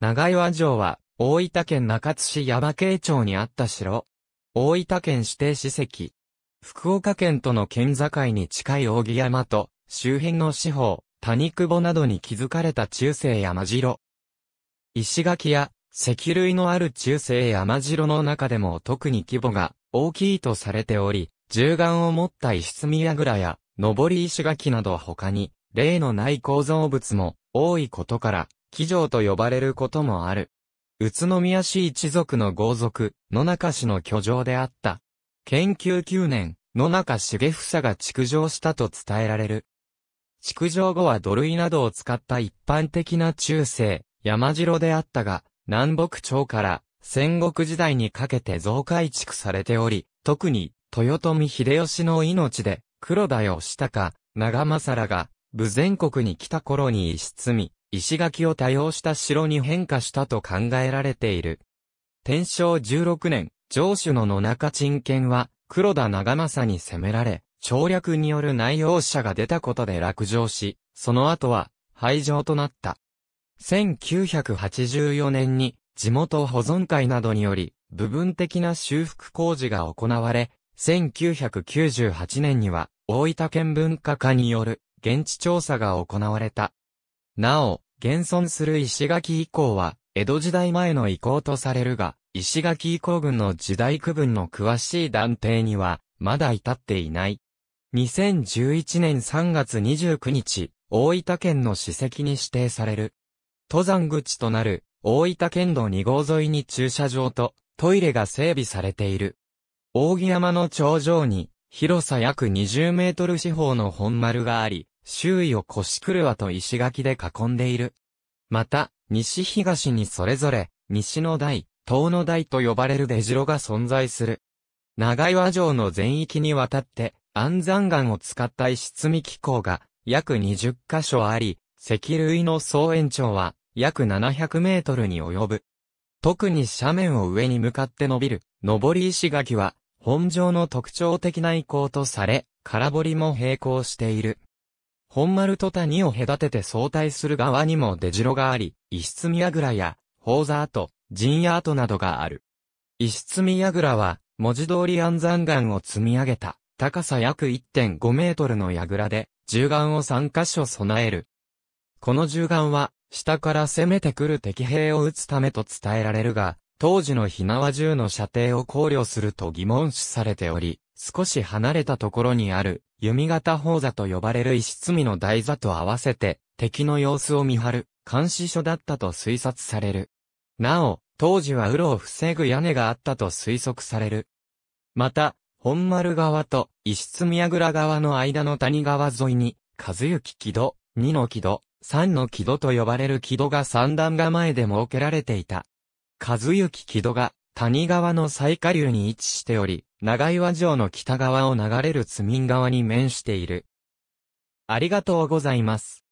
長岩城は、大分県中津市耶馬渓町にあった城。大分県指定史跡。福岡県との県境に近い扇山と、周辺の四方、谷久保などに築かれた中世山城。石垣や石類のある中世山城の中でも特に規模が大きいとされており、銃眼を持った石積櫓や、登り石垣など他に、例のない構造物も多いことから、騎乗と呼ばれることもある。宇都宮市一族の豪族、野中氏の居城であった。研究9年、野中重房が築城したと伝えられる。築城後は土塁などを使った一般的な中世、山城であったが、南北朝から戦国時代にかけて増改築されており、特に豊臣秀吉の命で黒田義高、長政らが、武全国に来た頃に一室み、石垣を多用した城に変化したと考えられている。天正16年、城主の野中鎮県は、黒田長政に攻められ、省略による内容者が出たことで落城し、その後は、廃城となった。1984年に、地元保存会などにより、部分的な修復工事が行われ、1998年には、大分県文化課による現地調査が行われた。なお、現存する石垣遺構は、江戸時代前の遺構とされるが、石垣遺構群の時代区分の詳しい断定には、まだ至っていない。2011年3月29日、大分県の史跡に指定される。登山口となる、大分県道2号沿いに駐車場と、トイレが整備されている。扇山の頂上に、広さ約20メートル四方の本丸があり、周囲を腰わと石垣で囲んでいる。また、西東にそれぞれ、西の台、東の台と呼ばれる出城が存在する。長岩城の全域にわたって、安山岩を使った石積み機構が約20箇所あり、石類の総延長は約700メートルに及ぶ。特に斜面を上に向かって伸びる、上り石垣は、本城の特徴的な遺構とされ、空堀も並行している。本丸と谷を隔てて相対する側にも出城があり、石積櫓や、宝座跡、陣屋跡などがある。石積櫓は、文字通り安山岩を積み上げた、高さ約1.5メートルの櫓で、銃眼を3箇所備える。この銃眼は、下から攻めてくる敵兵を撃つためと伝えられるが、当時の火縄銃の射程を考慮すると疑問視されており、少し離れたところにある弓形宝座と呼ばれる石積みの台座と合わせて、敵の様子を見張る、監視所だったと推察される。なお、当時はウロを防ぐ屋根があったと推測される。また、本丸側と石積み倉側の間の谷川沿いに、和幸木戸、二の木戸、三の木戸と呼ばれる木戸が三段構えで設けられていた。和幸木戸が谷川の最下流に位置しており、長岩城の北側を流れる津民川に面している。ありがとうございます。